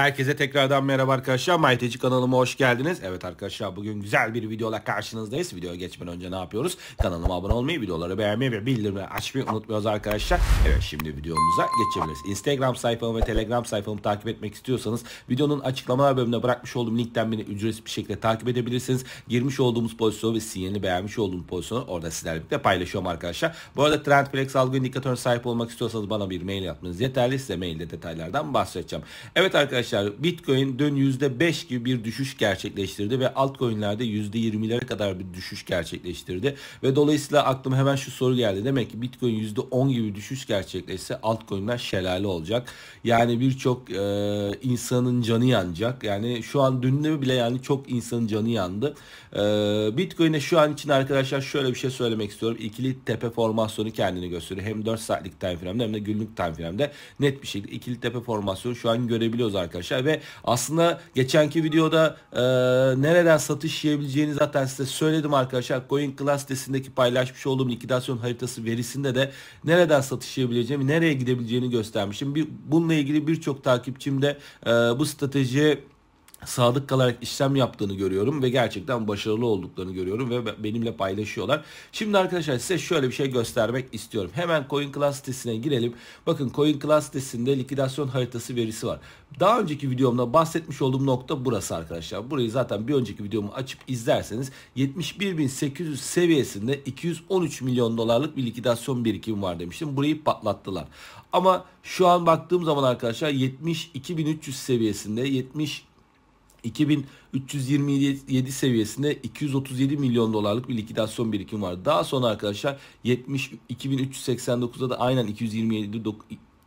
Herkese tekrardan merhaba arkadaşlar. Mayteci kanalıma hoş geldiniz. Evet arkadaşlar bugün güzel bir videoyla karşınızdayız. Videoya geçmeden önce ne yapıyoruz? Kanalıma abone olmayı, videoları beğenmeyi ve bildirimleri açmayı unutmuyoruz arkadaşlar. Evet şimdi videomuza geçebiliriz. Instagram sayfamı ve Telegram sayfamı takip etmek istiyorsanız videonun açıklamalar bölümüne bırakmış olduğum linkten beni ücretsiz bir şekilde takip edebilirsiniz. Girmiş olduğumuz pozisyonu ve sinyalini beğenmiş olduğum pozisyonu orada sizlerle birlikte paylaşıyorum arkadaşlar. Bu arada Trendflex algı indikatörüne sahip olmak istiyorsanız bana bir mail atmanız yeterli. Size mailde detaylardan bahsedeceğim. Evet arkadaşlar arkadaşlar Bitcoin dün %5 gibi bir düşüş gerçekleştirdi ve altcoin'lerde %20'lere kadar bir düşüş gerçekleştirdi. Ve dolayısıyla aklıma hemen şu soru geldi. Demek ki Bitcoin %10 gibi düşüş gerçekleşse altcoin'ler şelale olacak. Yani birçok e, insanın canı yanacak. Yani şu an dünde bile yani çok insanın canı yandı. E, Bitcoin'e şu an için arkadaşlar şöyle bir şey söylemek istiyorum. İkili tepe formasyonu kendini gösteriyor. Hem 4 saatlik time frame'de hem de günlük time frame'de net bir şekilde ikili tepe formasyonu şu an görebiliyoruz arkadaşlar arkadaşlar ve aslında geçenki videoda e, nereden satış yiyebileceğini zaten size söyledim arkadaşlar. Coin Class sitesindeki paylaşmış olduğum likidasyon haritası verisinde de nereden satış yiyebileceğimi, nereye gidebileceğini göstermişim. Bir, bununla ilgili birçok takipçim de e, bu strateji sadık kalarak işlem yaptığını görüyorum ve gerçekten başarılı olduklarını görüyorum ve benimle paylaşıyorlar. Şimdi arkadaşlar size şöyle bir şey göstermek istiyorum. Hemen Coin Class sitesine girelim. Bakın Coin Class sitesinde likidasyon haritası verisi var. Daha önceki videomda bahsetmiş olduğum nokta burası arkadaşlar. Burayı zaten bir önceki videomu açıp izlerseniz 71.800 seviyesinde 213 milyon dolarlık bir likidasyon birikimi var demiştim. Burayı patlattılar. Ama şu an baktığım zaman arkadaşlar 72.300 seviyesinde 70 2327 seviyesinde 237 milyon dolarlık bir likidasyon birikim var. Daha sonra arkadaşlar 70 2389'da da aynen 227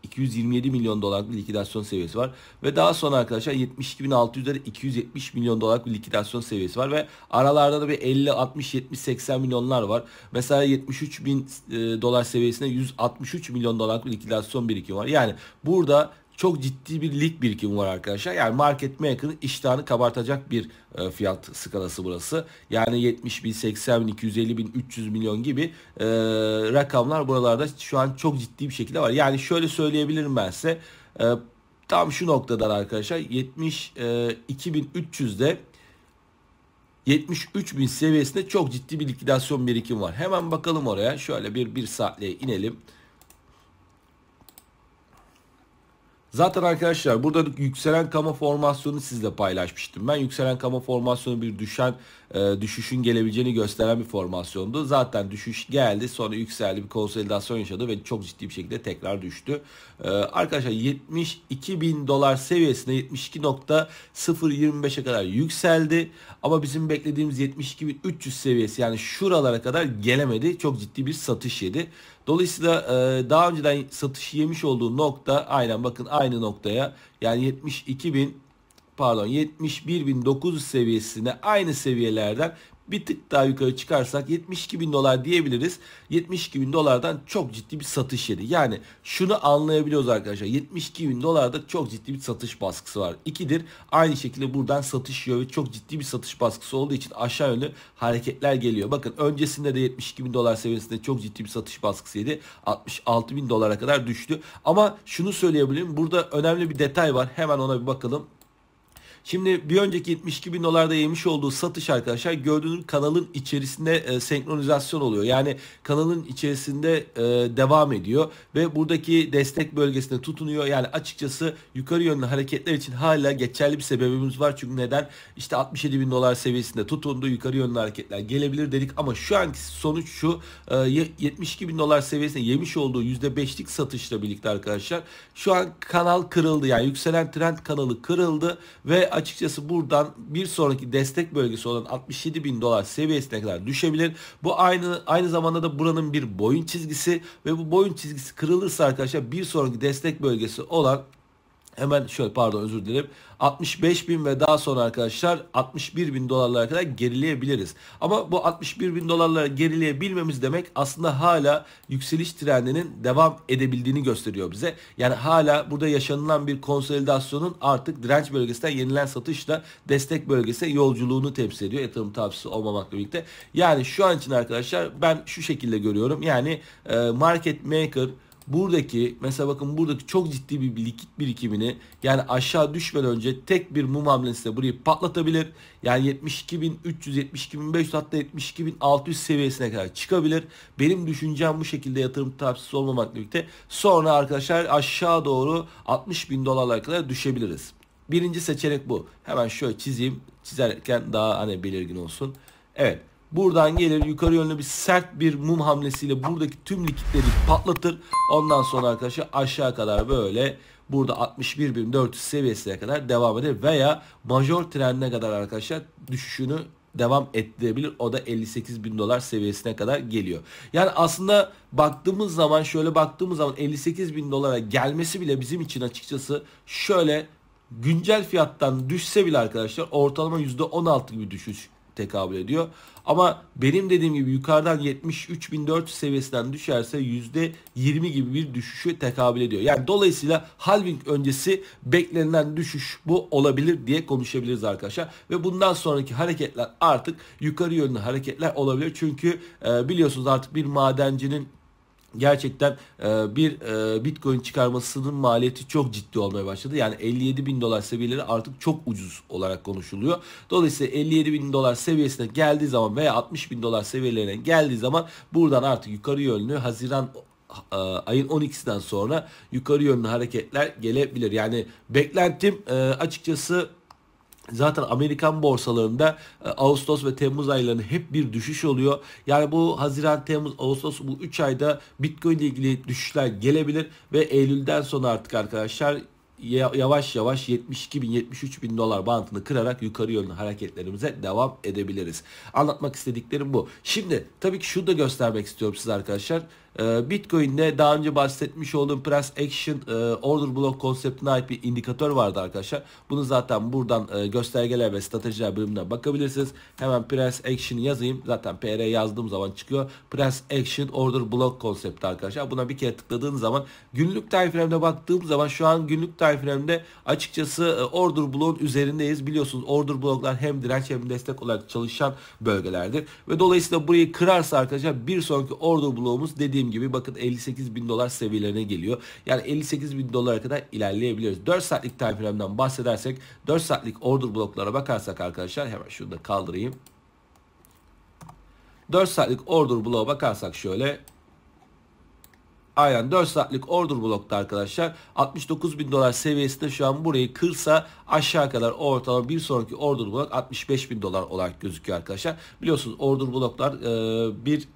227 milyon dolarlık bir likidasyon seviyesi var ve daha sonra arkadaşlar 72.600'de 270 milyon dolarlık bir likidasyon seviyesi var ve aralarda da bir 50 60 70 80 milyonlar var. Mesela 73 bin e, dolar seviyesinde 163 milyon dolarlık bir likidasyon birikimi var. Yani burada çok ciddi bir lig birikimi var arkadaşlar. Yani market maker'ın iştahını kabartacak bir e, fiyat skalası burası. Yani 70 bin, 80 bin, 250 bin, 300 milyon gibi e, rakamlar buralarda şu an çok ciddi bir şekilde var. Yani şöyle söyleyebilirim ben size. E, tam şu noktadan arkadaşlar 72.300'de 73 bin seviyesinde çok ciddi bir likidasyon birikim var. Hemen bakalım oraya. Şöyle bir bir saatliğe inelim. Zaten arkadaşlar burada yükselen kama formasyonu sizle paylaşmıştım. Ben yükselen kama formasyonu bir düşen e, düşüşün gelebileceğini gösteren bir formasyondu. Zaten düşüş geldi sonra yükseldi bir konsolidasyon yaşadı ve çok ciddi bir şekilde tekrar düştü. E, arkadaşlar 72 bin dolar seviyesine 72.025'e kadar yükseldi. Ama bizim beklediğimiz 72.300 seviyesi yani şuralara kadar gelemedi. Çok ciddi bir satış yedi. Dolayısıyla e, daha önceden satış yemiş olduğu nokta aynen bakın aynı noktaya yani 72 bin pardon 71.900 seviyesine aynı seviyelerden bir tık daha yukarı çıkarsak 72 bin dolar diyebiliriz. 72 bin dolardan çok ciddi bir satış yeri. Yani şunu anlayabiliyoruz arkadaşlar. 72 bin dolarda çok ciddi bir satış baskısı var. İkidir. Aynı şekilde buradan satış ve çok ciddi bir satış baskısı olduğu için aşağı yönlü hareketler geliyor. Bakın öncesinde de 72 bin dolar seviyesinde çok ciddi bir satış baskısıydı. 66 bin dolara kadar düştü. Ama şunu söyleyebilirim. Burada önemli bir detay var. Hemen ona bir bakalım. Şimdi bir önceki 72 bin dolarda yemiş olduğu satış arkadaşlar gördüğünüz kanalın içerisinde e, senkronizasyon oluyor. Yani kanalın içerisinde e, devam ediyor ve buradaki destek bölgesinde tutunuyor. Yani açıkçası yukarı yönlü hareketler için hala geçerli bir sebebimiz var. Çünkü neden? İşte 67 bin dolar seviyesinde tutundu. Yukarı yönlü hareketler gelebilir dedik ama şu anki sonuç şu. E, 72 bin dolar seviyesinde yemiş olduğu %5'lik satışla birlikte arkadaşlar şu an kanal kırıldı. Yani yükselen trend kanalı kırıldı ve açıkçası buradan bir sonraki destek bölgesi olan 67 bin dolar seviyesine kadar düşebilir. Bu aynı aynı zamanda da buranın bir boyun çizgisi ve bu boyun çizgisi kırılırsa arkadaşlar bir sonraki destek bölgesi olan Hemen şöyle pardon özür dilerim. 65 bin ve daha sonra arkadaşlar 61 bin dolarlara kadar gerileyebiliriz. Ama bu 61 bin dolarlara gerileyebilmemiz demek aslında hala yükseliş trendinin devam edebildiğini gösteriyor bize. Yani hala burada yaşanılan bir konsolidasyonun artık direnç bölgesinden yenilen satışla destek bölgesine yolculuğunu temsil ediyor. Yatırım tavsiyesi olmamakla birlikte. Yani şu an için arkadaşlar ben şu şekilde görüyorum. Yani e, market maker buradaki mesela bakın buradaki çok ciddi bir likit birikimini yani aşağı düşmeden önce tek bir mum hamlesiyle burayı patlatabilir. Yani 72.300, 72.500 hatta 72.600 seviyesine kadar çıkabilir. Benim düşüncem bu şekilde yatırım tavsiyesi olmamakla birlikte sonra arkadaşlar aşağı doğru 60.000 dolarlara kadar düşebiliriz. Birinci seçenek bu. Hemen şöyle çizeyim. Çizerken daha hani belirgin olsun. Evet. Buradan gelir yukarı yönlü bir sert bir mum hamlesiyle buradaki tüm likitleri patlatır. Ondan sonra arkadaşlar aşağı kadar böyle burada 61.400 seviyesine kadar devam eder veya major trendine kadar arkadaşlar düşüşünü devam ettirebilir. O da 58 bin dolar seviyesine kadar geliyor. Yani aslında baktığımız zaman şöyle baktığımız zaman 58 bin dolara gelmesi bile bizim için açıkçası şöyle güncel fiyattan düşse bile arkadaşlar ortalama %16 gibi düşüş tekabül ediyor. Ama benim dediğim gibi yukarıdan 73.400 seviyesinden düşerse %20 gibi bir düşüşü tekabül ediyor. Yani dolayısıyla halving öncesi beklenilen düşüş bu olabilir diye konuşabiliriz arkadaşlar. Ve bundan sonraki hareketler artık yukarı yönlü hareketler olabilir. Çünkü e, biliyorsunuz artık bir madencinin gerçekten e, bir e, Bitcoin çıkarmasının maliyeti çok ciddi olmaya başladı. Yani 57 bin dolar seviyeleri artık çok ucuz olarak konuşuluyor. Dolayısıyla 57 bin dolar seviyesine geldiği zaman veya 60 bin dolar seviyelerine geldiği zaman buradan artık yukarı yönlü Haziran e, ayın 12'sinden sonra yukarı yönlü hareketler gelebilir. Yani beklentim e, açıkçası Zaten Amerikan borsalarında e, Ağustos ve Temmuz aylarında hep bir düşüş oluyor. Yani bu Haziran, Temmuz, Ağustos bu 3 ayda Bitcoin ile ilgili düşüşler gelebilir ve Eylül'den sonra artık arkadaşlar yavaş yavaş 72 bin 73 bin dolar bantını kırarak yukarı yönlü hareketlerimize devam edebiliriz. Anlatmak istediklerim bu. Şimdi tabii ki şunu da göstermek istiyorum size arkadaşlar. Ee, Bitcoin'de daha önce bahsetmiş olduğum Price Action e, Order Block konseptine ait bir indikatör vardı arkadaşlar. Bunu zaten buradan e, göstergeler ve stratejiler bölümüne bakabilirsiniz. Hemen Price Action yazayım. Zaten PR yazdığım zaman çıkıyor. Price Action Order Block konsepti arkadaşlar. Buna bir kere tıkladığınız zaman günlük time baktığım zaman şu an günlük time açıkçası e, Order Block'un üzerindeyiz. Biliyorsunuz Order Block'lar hem direnç hem destek olarak çalışan bölgelerdir. Ve dolayısıyla burayı kırarsa arkadaşlar bir sonraki Order Block'umuz dediğim dediğim gibi bakın 58 bin dolar seviyelerine geliyor. Yani 58 bin dolara kadar ilerleyebiliriz. 4 saatlik time frame'den bahsedersek 4 saatlik order bloklara bakarsak arkadaşlar hemen şunu da kaldırayım. 4 saatlik order bloğa bakarsak şöyle Aynen 4 saatlik order blokta arkadaşlar 69 bin dolar seviyesinde şu an burayı kırsa aşağı kadar ortalama bir sonraki order blok 65 bin dolar olarak gözüküyor arkadaşlar. Biliyorsunuz order bloklar e, bir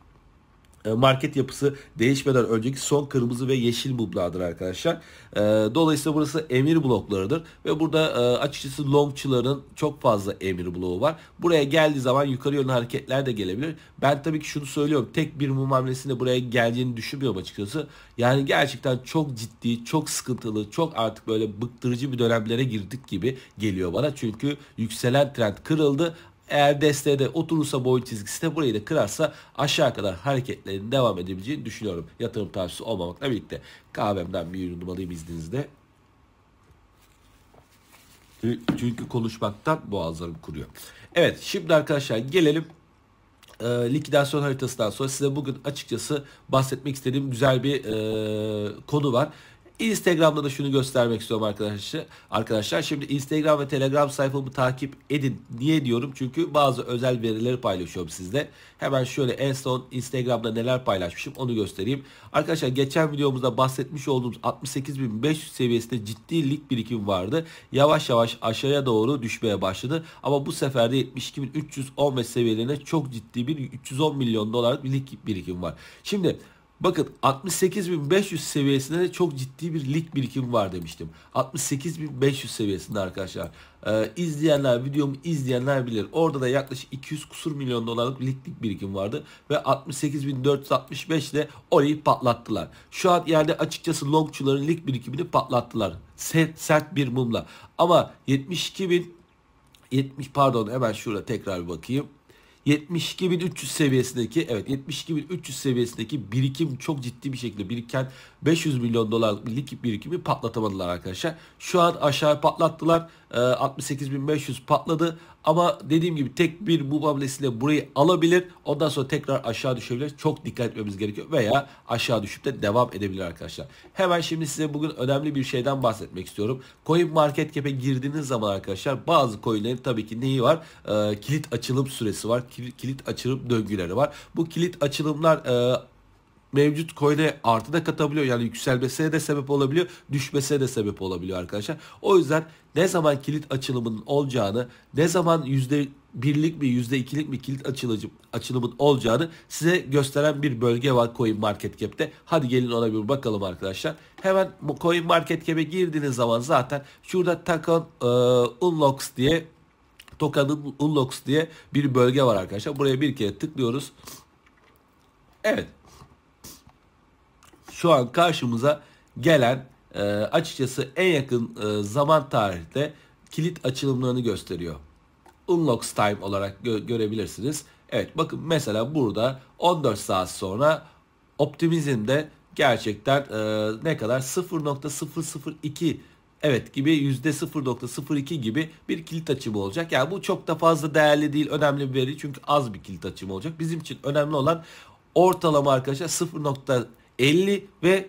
e, market yapısı değişmeden önceki son kırmızı ve yeşil mumlardır arkadaşlar. E, dolayısıyla burası emir bloklarıdır ve burada e, açıkçası longçıların çok fazla emir bloğu var. Buraya geldiği zaman yukarı yönlü hareketler de gelebilir. Ben tabii ki şunu söylüyorum. Tek bir mum hamlesinde buraya geleceğini düşünmüyorum açıkçası. Yani gerçekten çok ciddi, çok sıkıntılı, çok artık böyle bıktırıcı bir dönemlere girdik gibi geliyor bana. Çünkü yükselen trend kırıldı eğer de oturursa boyun çizgisi de burayı da kırarsa aşağı kadar hareketlerin devam edebileceğini düşünüyorum. Yatırım tavsiyesi olmamakla birlikte. Kahvemden bir yudum alayım izninizle. Çünkü konuşmaktan boğazlarım kuruyor. Evet şimdi arkadaşlar gelelim e, likidasyon haritasından sonra size bugün açıkçası bahsetmek istediğim güzel bir e, konu var. Instagram'da da şunu göstermek istiyorum arkadaşlar. Arkadaşlar şimdi Instagram ve Telegram sayfamı takip edin. Niye diyorum? Çünkü bazı özel verileri paylaşıyorum sizle. Hemen şöyle en son Instagram'da neler paylaşmışım onu göstereyim. Arkadaşlar geçen videomuzda bahsetmiş olduğumuz 68.500 seviyesinde ciddi lig birikim vardı. Yavaş yavaş aşağıya doğru düşmeye başladı. Ama bu sefer de 72.315 seviyelerine çok ciddi bir 310 milyon dolarlık bir lig birikimi var. Şimdi Bakın 68.500 seviyesinde çok ciddi bir lig birikim var demiştim. 68.500 seviyesinde arkadaşlar. Ee, izleyenler, videomu izleyenler bilir. Orada da yaklaşık 200 kusur milyon dolarlık liglik birikim vardı. Ve 68.465 ile orayı patlattılar. Şu an yerde açıkçası longçuların lig birikimini patlattılar. Sert, sert bir mumla. Ama 72.000 70 pardon hemen şurada tekrar bakayım. 72.300 seviyesindeki evet 72.300 seviyesindeki birikim çok ciddi bir şekilde biriken 500 milyon dolarlık bir birikimi patlatamadılar arkadaşlar. Şu an aşağı patlattılar 68.500 ee, patladı. Ama dediğim gibi tek bir bu hamlesiyle burayı alabilir. Ondan sonra tekrar aşağı düşebilir. Çok dikkat etmemiz gerekiyor. Veya aşağı düşüp de devam edebilir arkadaşlar. Hemen şimdi size bugün önemli bir şeyden bahsetmek istiyorum. Coin Market Cap'e girdiğiniz zaman arkadaşlar bazı coinlerin tabii ki neyi var? E, kilit açılım süresi var. Kilit, kilit açılım döngüleri var. Bu kilit açılımlar e, mevcut coin'e artı da katabiliyor. Yani yükselmesine de sebep olabiliyor. Düşmesine de sebep olabiliyor arkadaşlar. O yüzden ne zaman kilit açılımının olacağını, ne zaman yüzde birlik mi yüzde ikilik mi kilit açılıcı, açılımın olacağını size gösteren bir bölge var Coin Market Cap'te. Hadi gelin ona bir bakalım arkadaşlar. Hemen Coin Market Cap'e girdiğiniz zaman zaten şurada Takon e, Unlocks diye Token'ın Unlocks diye bir bölge var arkadaşlar. Buraya bir kere tıklıyoruz. Evet şu an karşımıza gelen e, açıkçası en yakın e, zaman tarihte kilit açılımlarını gösteriyor. Unlocks time olarak gö- görebilirsiniz. Evet bakın mesela burada 14 saat sonra optimizmde gerçekten e, ne kadar 0.002 evet gibi %0.02 gibi bir kilit açımı olacak. Yani bu çok da fazla değerli değil önemli bir veri çünkü az bir kilit açımı olacak. Bizim için önemli olan ortalama arkadaşlar 0. 50 e, ve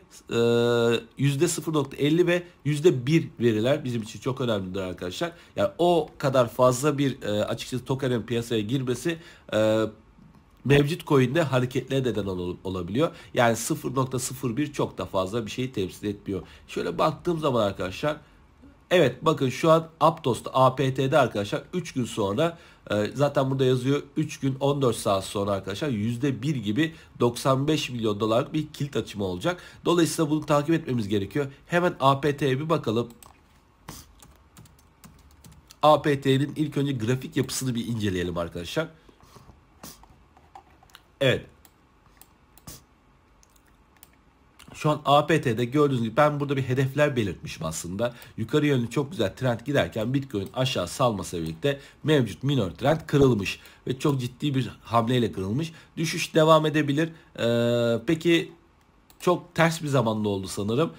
yüzde %0.50 ve yüzde %1 veriler bizim için çok önemlidir arkadaşlar. Yani o kadar fazla bir e, açıkçası tokenin piyasaya girmesi e, mevcut coin'de hareketlere neden olabiliyor. Yani 0.01 çok da fazla bir şey temsil etmiyor. Şöyle baktığım zaman arkadaşlar evet bakın şu an Aptos'ta APT'de arkadaşlar 3 gün sonra ee, zaten burada yazıyor 3 gün 14 saat sonra arkadaşlar %1 gibi 95 milyon dolarlık bir kilit açımı olacak. Dolayısıyla bunu takip etmemiz gerekiyor. Hemen APT'ye bir bakalım. APT'nin ilk önce grafik yapısını bir inceleyelim arkadaşlar. Evet Şu an APT'de gördüğünüz gibi ben burada bir hedefler belirtmişim aslında. Yukarı yönlü çok güzel trend giderken Bitcoin aşağı salması birlikte mevcut minor trend kırılmış. Ve çok ciddi bir hamleyle kırılmış. Düşüş devam edebilir. Ee, peki çok ters bir zamanda oldu sanırım.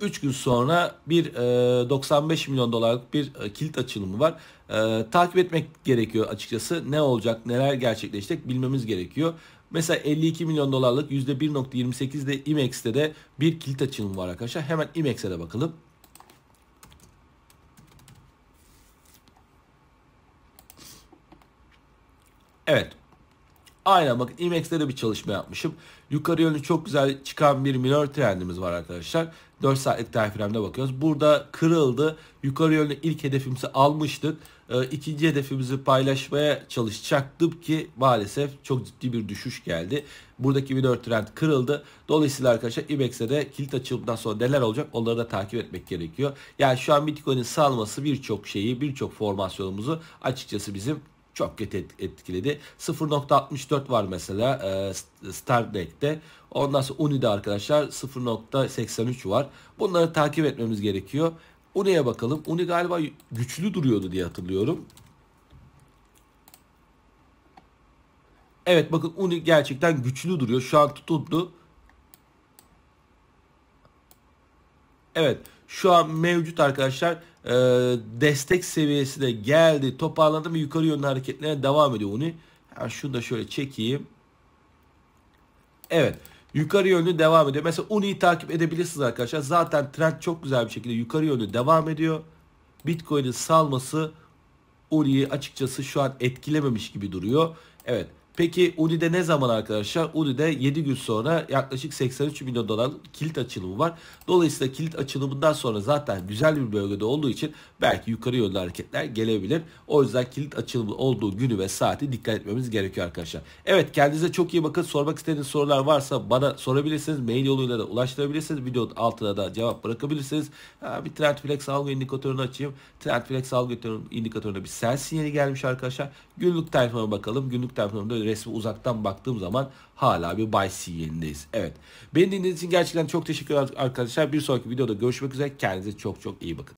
3 ee, gün sonra bir 95 e, milyon dolarlık bir e, kilit açılımı var. Ee, takip etmek gerekiyor açıkçası. Ne olacak, neler gerçekleşecek bilmemiz gerekiyor. Mesela 52 milyon dolarlık %1.28'de IMEX'te de bir kilit açılımı var arkadaşlar. Hemen IMEX'e de bakalım. Evet Aynen bakın IMEX'te de bir çalışma yapmışım. Yukarı yönlü çok güzel çıkan bir minor trendimiz var arkadaşlar. 4 saatlik terfiremde bakıyoruz. Burada kırıldı. Yukarı yönlü ilk hedefimizi almıştık. E, ikinci hedefimizi paylaşmaya çalışacaktım ki maalesef çok ciddi bir düşüş geldi. Buradaki minor trend kırıldı. Dolayısıyla arkadaşlar IBEX'e de kilit açılımdan sonra neler olacak onları da takip etmek gerekiyor. Yani şu an Bitcoin'in salması birçok şeyi, birçok formasyonumuzu açıkçası bizim çok kötü etkiledi. 0.64 var mesela e, Stardeck'te. Ondan sonra Uni'de arkadaşlar 0.83 var. Bunları takip etmemiz gerekiyor. Uni'ye bakalım. Uni galiba güçlü duruyordu diye hatırlıyorum. Evet bakın Uni gerçekten güçlü duruyor. Şu an tutundu. Evet şu an mevcut arkadaşlar e, destek seviyesi de geldi. toparladı mı yukarı yönlü hareketlere devam ediyor onu. Yani şunu da şöyle çekeyim. Evet. Yukarı yönlü devam ediyor. Mesela Uni'yi takip edebilirsiniz arkadaşlar. Zaten trend çok güzel bir şekilde yukarı yönlü devam ediyor. Bitcoin'in salması Uni'yi açıkçası şu an etkilememiş gibi duruyor. Evet. Peki Udi'de ne zaman arkadaşlar? Udi'de 7 gün sonra yaklaşık 83 milyon dolar kilit açılımı var. Dolayısıyla kilit açılımından sonra zaten güzel bir bölgede olduğu için belki yukarı yönlü hareketler gelebilir. O yüzden kilit açılımı olduğu günü ve saati dikkat etmemiz gerekiyor arkadaşlar. Evet kendinize çok iyi bakın. Sormak istediğiniz sorular varsa bana sorabilirsiniz. Mail yoluyla da ulaştırabilirsiniz. Videonun altına da cevap bırakabilirsiniz. Ha, bir Trendflex flex algı indikatörünü açayım. Trendflex flex algı indikatöründe bir sell sinyali gelmiş arkadaşlar. Günlük tayfama bakalım. Günlük tayfamda resmi uzaktan baktığım zaman hala bir buy sinyalindeyiz. Evet. Beni dinlediğiniz için gerçekten çok teşekkür ederim arkadaşlar. Bir sonraki videoda görüşmek üzere. Kendinize çok çok iyi bakın.